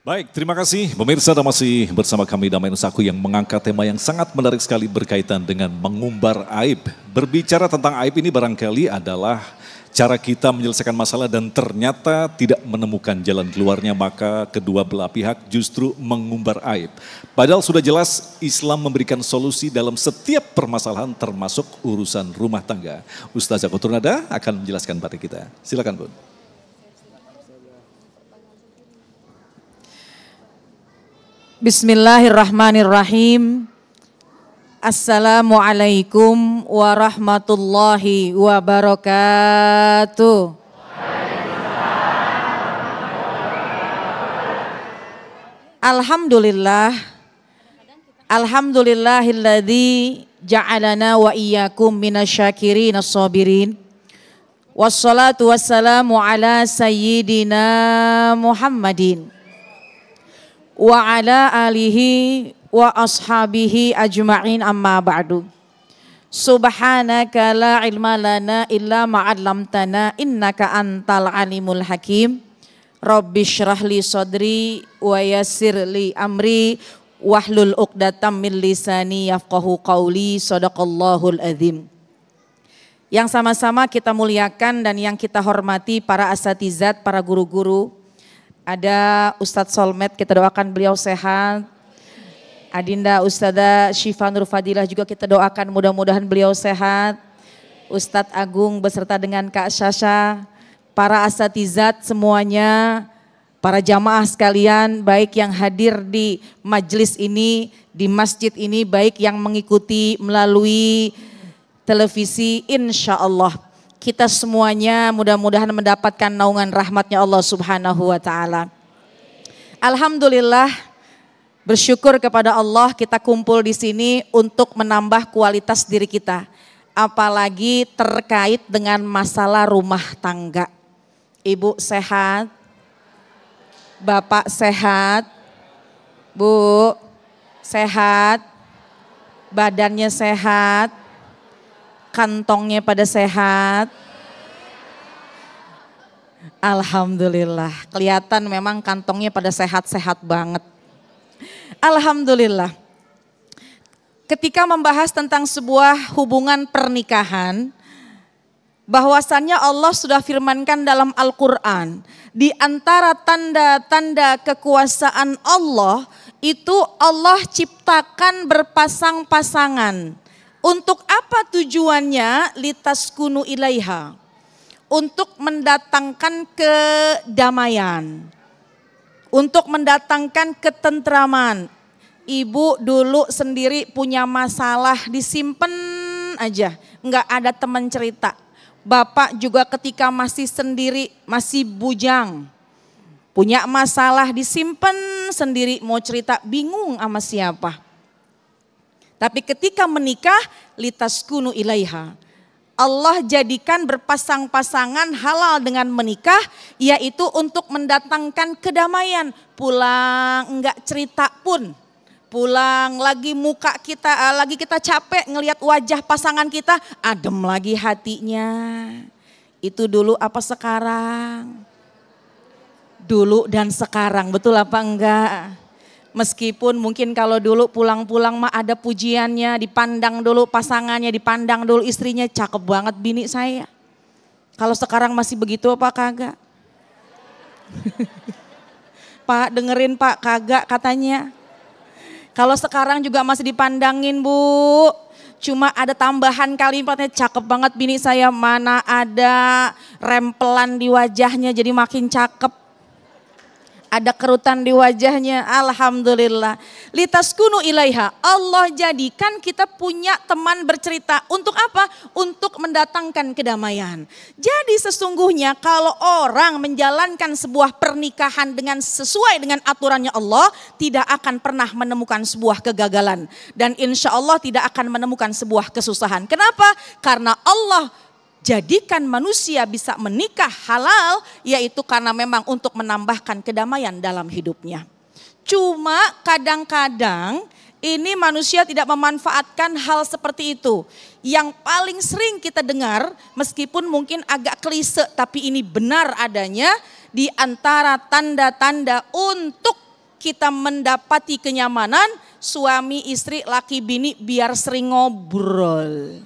Baik, terima kasih pemirsa dan masih bersama kami Damai Nusaku yang mengangkat tema yang sangat menarik sekali berkaitan dengan mengumbar aib. Berbicara tentang aib ini barangkali adalah cara kita menyelesaikan masalah dan ternyata tidak menemukan jalan keluarnya maka kedua belah pihak justru mengumbar aib. Padahal sudah jelas Islam memberikan solusi dalam setiap permasalahan termasuk urusan rumah tangga. Ustazah Koturnada akan menjelaskan pada kita. Silakan Bun. Bismillahirrahmanirrahim. Assalamualaikum warahmatullahi wabarakatuh. Alhamdulillah. Alhamdulillahilladzi ja'alana wa iyyakum minasyakirin as-sabirin. Wassalatu wassalamu ala sayyidina Muhammadin wa ala alihi wa ashabihi ajma'in amma ba'du. Subhanaka la ilma lana illa ma'allamtana innaka antal alimul hakim. Rabbi syrah li sadri wa yasir li amri wahlul uqdatam min lisani yafqahu qawli sadaqallahul azim. Yang sama-sama kita muliakan dan yang kita hormati para asatizat, para guru-guru, ada Ustadz Solmed, kita doakan beliau sehat. Adinda Ustadzah Syifa Nur juga kita doakan mudah-mudahan beliau sehat. Ustadz Agung beserta dengan Kak Syasha, para asatizat semuanya, para jamaah sekalian, baik yang hadir di majelis ini, di masjid ini, baik yang mengikuti melalui televisi, insya Allah kita semuanya mudah-mudahan mendapatkan naungan rahmatnya Allah Subhanahu wa taala. Alhamdulillah bersyukur kepada Allah kita kumpul di sini untuk menambah kualitas diri kita. Apalagi terkait dengan masalah rumah tangga. Ibu sehat? Bapak sehat? Bu sehat? Badannya sehat? kantongnya pada sehat. Alhamdulillah, kelihatan memang kantongnya pada sehat-sehat banget. Alhamdulillah. Ketika membahas tentang sebuah hubungan pernikahan, bahwasannya Allah sudah firmankan dalam Al-Quran, di antara tanda-tanda kekuasaan Allah, itu Allah ciptakan berpasang-pasangan. Untuk apa? tujuannya litas kunu ilaiha untuk mendatangkan kedamaian, untuk mendatangkan ketentraman. Ibu dulu sendiri punya masalah disimpan aja, nggak ada teman cerita. Bapak juga ketika masih sendiri, masih bujang, punya masalah disimpan sendiri mau cerita bingung sama siapa tapi ketika menikah, litas kunu ilaiha. Allah jadikan berpasang-pasangan halal dengan menikah, yaitu untuk mendatangkan kedamaian. Pulang enggak cerita pun, pulang lagi muka kita, eh, lagi kita capek ngelihat wajah pasangan kita, adem lagi hatinya. Itu dulu apa sekarang? Dulu dan sekarang, betul apa enggak? Meskipun mungkin kalau dulu pulang-pulang mah ada pujiannya, dipandang dulu pasangannya, dipandang dulu istrinya, cakep banget bini saya. Kalau sekarang masih begitu apa kagak? pak dengerin pak kagak katanya. Kalau sekarang juga masih dipandangin bu, cuma ada tambahan kalimatnya cakep banget bini saya mana ada rempelan di wajahnya jadi makin cakep ada kerutan di wajahnya. Alhamdulillah. Litas kunu ilaiha. Allah jadikan kita punya teman bercerita. Untuk apa? Untuk mendatangkan kedamaian. Jadi sesungguhnya kalau orang menjalankan sebuah pernikahan dengan sesuai dengan aturannya Allah, tidak akan pernah menemukan sebuah kegagalan. Dan insya Allah tidak akan menemukan sebuah kesusahan. Kenapa? Karena Allah jadikan manusia bisa menikah halal yaitu karena memang untuk menambahkan kedamaian dalam hidupnya. Cuma kadang-kadang ini manusia tidak memanfaatkan hal seperti itu. Yang paling sering kita dengar meskipun mungkin agak klise tapi ini benar adanya di antara tanda-tanda untuk kita mendapati kenyamanan suami istri laki bini biar sering ngobrol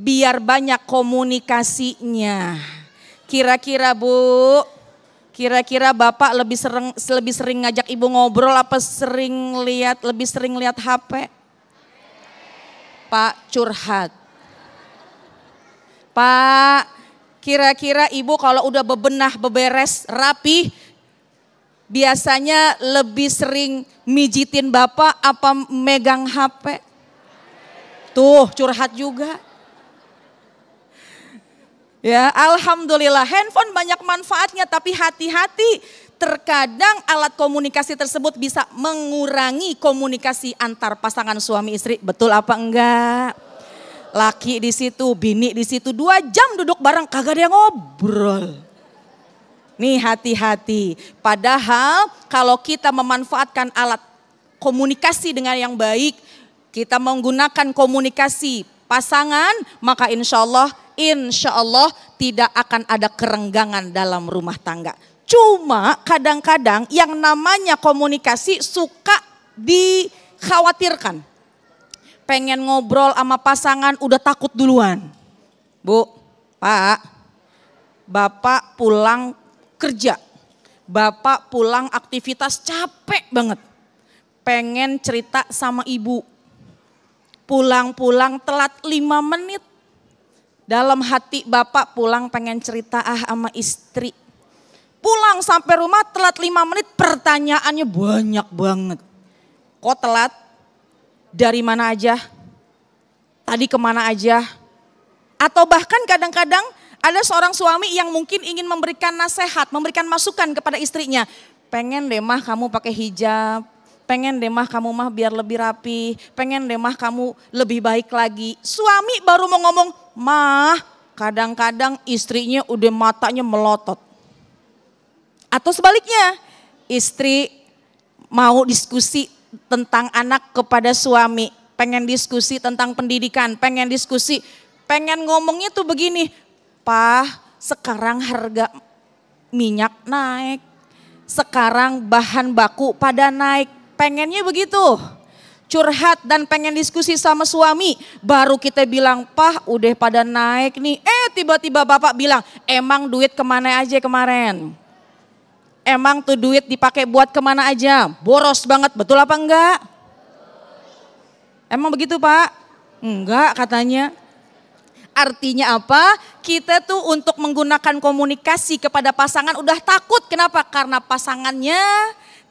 biar banyak komunikasinya. Kira-kira Bu, kira-kira Bapak lebih sering lebih sering ngajak Ibu ngobrol apa sering lihat lebih sering lihat HP? Pak curhat. Pak, kira-kira Ibu kalau udah bebenah, beberes, rapi, biasanya lebih sering mijitin Bapak apa megang HP? Tuh, curhat juga. Ya, alhamdulillah handphone banyak manfaatnya tapi hati-hati terkadang alat komunikasi tersebut bisa mengurangi komunikasi antar pasangan suami istri. Betul apa enggak? Laki di situ, bini di situ, dua jam duduk bareng kagak ada yang ngobrol. Nih hati-hati. Padahal kalau kita memanfaatkan alat komunikasi dengan yang baik, kita menggunakan komunikasi pasangan, maka insya Allah insya Allah tidak akan ada kerenggangan dalam rumah tangga. Cuma kadang-kadang yang namanya komunikasi suka dikhawatirkan. Pengen ngobrol sama pasangan udah takut duluan. Bu, Pak, Bapak pulang kerja. Bapak pulang aktivitas capek banget. Pengen cerita sama ibu. Pulang-pulang telat lima menit dalam hati bapak pulang pengen cerita ah sama istri. Pulang sampai rumah telat lima menit pertanyaannya banyak banget. Kok telat? Dari mana aja? Tadi kemana aja? Atau bahkan kadang-kadang ada seorang suami yang mungkin ingin memberikan nasihat, memberikan masukan kepada istrinya. Pengen deh mah kamu pakai hijab, pengen deh mah kamu mah biar lebih rapi, pengen deh mah kamu lebih baik lagi. Suami baru mau ngomong, mah kadang-kadang istrinya udah matanya melotot. Atau sebaliknya, istri mau diskusi tentang anak kepada suami, pengen diskusi tentang pendidikan, pengen diskusi, pengen ngomongnya tuh begini, Pah, sekarang harga minyak naik, sekarang bahan baku pada naik, pengennya begitu. Curhat dan pengen diskusi sama suami. Baru kita bilang, pah udah pada naik nih. Eh tiba-tiba bapak bilang, emang duit kemana aja kemarin? Emang tuh duit dipakai buat kemana aja? Boros banget, betul apa enggak? Emang begitu pak? Enggak katanya. Artinya apa? Kita tuh untuk menggunakan komunikasi kepada pasangan udah takut. Kenapa? Karena pasangannya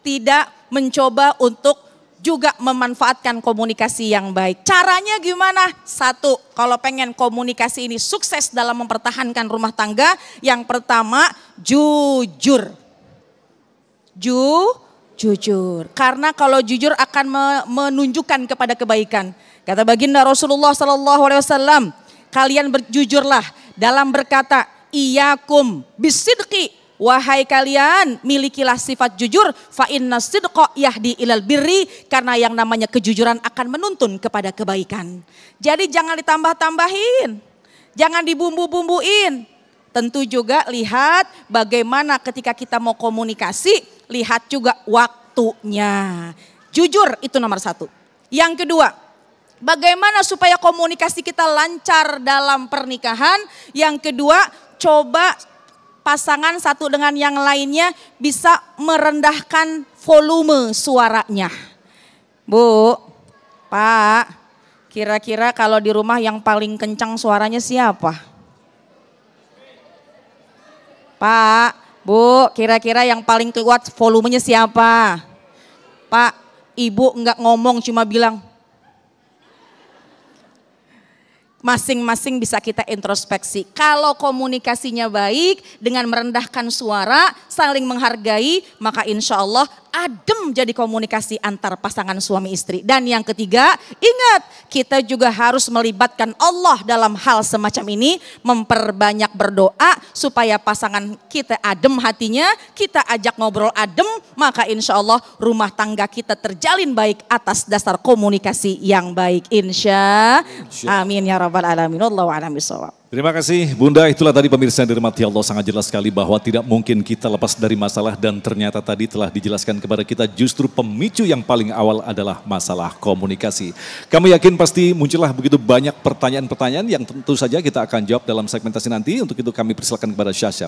tidak mencoba untuk juga memanfaatkan komunikasi yang baik. Caranya gimana? Satu, kalau pengen komunikasi ini sukses dalam mempertahankan rumah tangga, yang pertama jujur. Ju, jujur. Karena kalau jujur akan menunjukkan kepada kebaikan. Kata baginda Rasulullah Sallallahu Alaihi Wasallam, kalian berjujurlah dalam berkata, iyakum bisidki Wahai kalian, milikilah sifat jujur, fa inna sidqa yahdi ilal birri, karena yang namanya kejujuran akan menuntun kepada kebaikan. Jadi jangan ditambah-tambahin, jangan dibumbu-bumbuin. Tentu juga lihat bagaimana ketika kita mau komunikasi, lihat juga waktunya. Jujur itu nomor satu. Yang kedua, bagaimana supaya komunikasi kita lancar dalam pernikahan. Yang kedua, coba pasangan satu dengan yang lainnya bisa merendahkan volume suaranya. Bu, Pak, kira-kira kalau di rumah yang paling kencang suaranya siapa? Pak, Bu, kira-kira yang paling kuat volumenya siapa? Pak, Ibu nggak ngomong cuma bilang, masing-masing bisa kita introspeksi. Kalau komunikasinya baik dengan merendahkan suara, saling menghargai, maka insya Allah adem jadi komunikasi antar pasangan suami istri. Dan yang ketiga, ingat kita juga harus melibatkan Allah dalam hal semacam ini, memperbanyak berdoa supaya pasangan kita adem hatinya, kita ajak ngobrol adem, maka insya Allah rumah tangga kita terjalin baik atas dasar komunikasi yang baik. Insya, insya. amin ya rabbal alamin. Wallahu a'lam Terima kasih Bunda, itulah tadi pemirsa yang dirahmati Allah sangat jelas sekali bahwa tidak mungkin kita lepas dari masalah dan ternyata tadi telah dijelaskan kepada kita justru pemicu yang paling awal adalah masalah komunikasi. Kami yakin pasti muncullah begitu banyak pertanyaan-pertanyaan yang tentu saja kita akan jawab dalam segmentasi nanti. Untuk itu kami persilakan kepada Syasha.